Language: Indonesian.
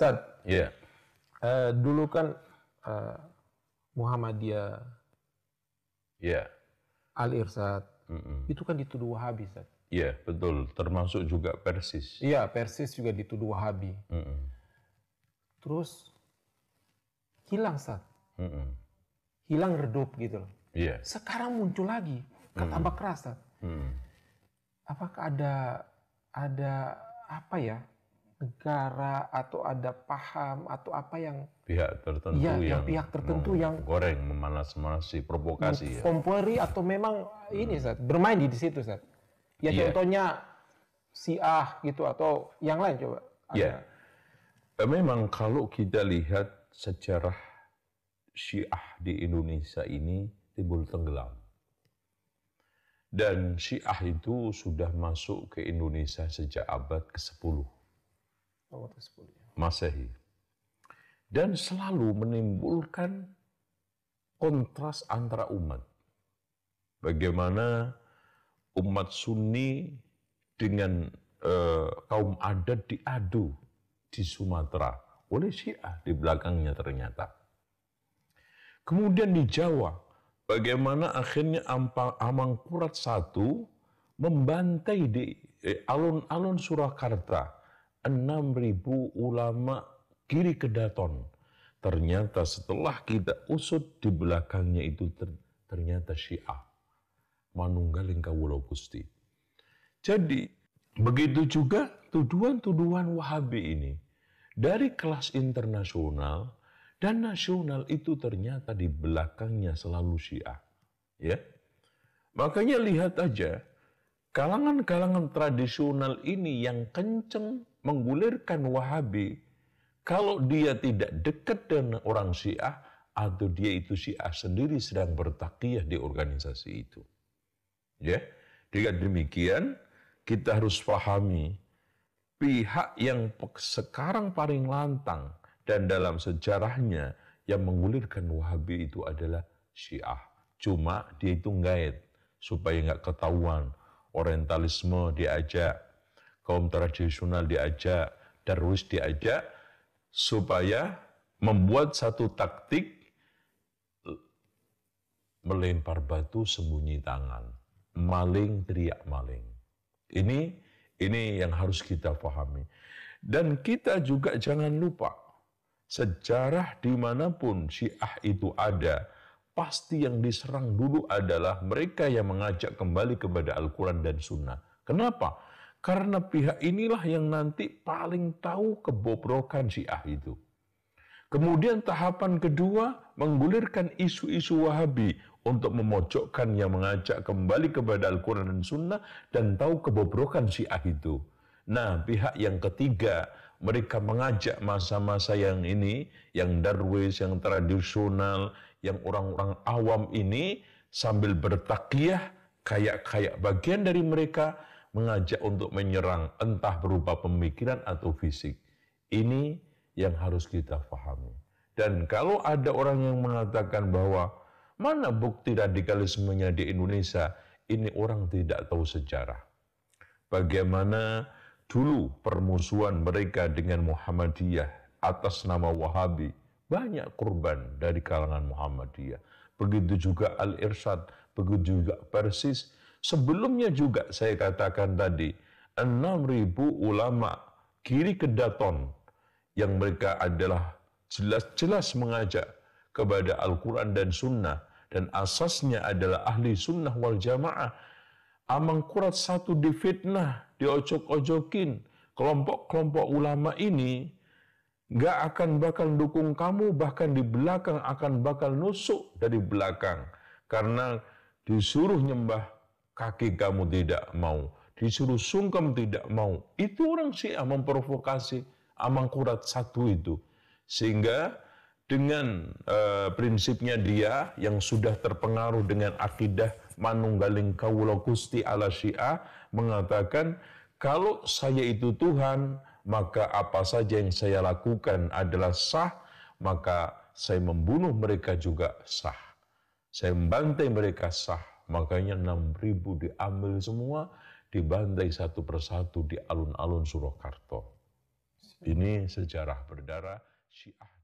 Ustaz. Yeah. Iya. Uh, dulu kan uh, Muhammadiyah. Yeah. Al-Irsad. Mm -mm. Itu kan dituduh Wahabi, Ustaz. Iya, yeah, betul. Termasuk juga Persis. Iya, yeah, Persis juga dituduh Wahabi. Mm -mm. Terus hilang, Ustaz. Mm -mm. Hilang redup gitu loh. Yeah. Sekarang muncul lagi, kata mm -mm. keras, Ustaz. Mm -mm. Apakah ada ada apa ya? negara atau ada paham atau apa yang pihak tertentu ya, yang, yang pihak tertentu yang goreng memanas-manasi provokasi ya. kompori atau memang ini saat bermain di, situ saat ya yeah. contohnya si ah gitu atau yang lain coba ya yeah. memang kalau kita lihat sejarah Syiah di Indonesia ini timbul tenggelam dan Syiah itu sudah masuk ke Indonesia sejak abad ke-10 Masehi. Dan selalu menimbulkan kontras antara umat. Bagaimana umat Sunni dengan eh, kaum adat diadu di Sumatera oleh Syiah di belakangnya ternyata. Kemudian di Jawa, bagaimana akhirnya Amangkurat I membantai di alun-alun eh, Surakarta ribu ulama kiri kedaton. Ternyata setelah kita usut di belakangnya itu ternyata syiah. Manunggaling kawulo gusti. Jadi begitu juga tuduhan-tuduhan wahabi ini. Dari kelas internasional dan nasional itu ternyata di belakangnya selalu syiah. Ya, Makanya lihat aja, kalangan-kalangan tradisional ini yang kenceng menggulirkan Wahabi kalau dia tidak dekat dengan orang Syiah atau dia itu Syiah sendiri sedang bertakiyah di organisasi itu. Ya. Dengan demikian kita harus pahami pihak yang sekarang paling lantang dan dalam sejarahnya yang menggulirkan Wahabi itu adalah Syiah. Cuma dia itu ngait supaya nggak ketahuan orientalisme diajak kaum tradisional diajak, terus diajak, supaya membuat satu taktik melempar batu sembunyi tangan, maling teriak maling. Ini ini yang harus kita pahami. Dan kita juga jangan lupa sejarah dimanapun Syiah itu ada, pasti yang diserang dulu adalah mereka yang mengajak kembali kepada Al-Quran dan Sunnah. Kenapa? Karena pihak inilah yang nanti paling tahu kebobrokan Syiah itu. Kemudian tahapan kedua menggulirkan isu-isu Wahabi untuk memojokkan yang mengajak kembali kepada Al-Quran dan Sunnah dan tahu kebobrokan Syiah itu. Nah, pihak yang ketiga mereka mengajak masa-masa yang ini, yang darwis, yang tradisional, yang orang-orang awam ini sambil bertakiyah kayak-kayak bagian dari mereka mengajak untuk menyerang entah berupa pemikiran atau fisik. Ini yang harus kita fahami Dan kalau ada orang yang mengatakan bahwa mana bukti radikalismenya di Indonesia, ini orang tidak tahu sejarah. Bagaimana dulu permusuhan mereka dengan Muhammadiyah atas nama Wahabi, banyak korban dari kalangan Muhammadiyah. Begitu juga Al-Irsyad, begitu juga Persis, Sebelumnya juga saya katakan tadi, 6.000 ulama kiri kedaton yang mereka adalah jelas-jelas mengajak kepada Al-Quran dan Sunnah dan asasnya adalah ahli sunnah wal jamaah. Amangkurat satu difitnah, ojok ojokin Kelompok-kelompok ulama ini gak akan bakal dukung kamu, bahkan di belakang akan bakal nusuk dari belakang. Karena disuruh nyembah kaki kamu tidak mau, disuruh sungkem tidak mau. Itu orang Syiah memprovokasi Amangkurat satu itu. Sehingga dengan e, prinsipnya dia yang sudah terpengaruh dengan akidah manunggaling Kaulo gusti ala syiah mengatakan kalau saya itu Tuhan maka apa saja yang saya lakukan adalah sah maka saya membunuh mereka juga sah saya membantai mereka sah Makanya 6.000 diambil semua, dibantai satu persatu di alun-alun Surakarta. Ini sejarah berdarah Syiah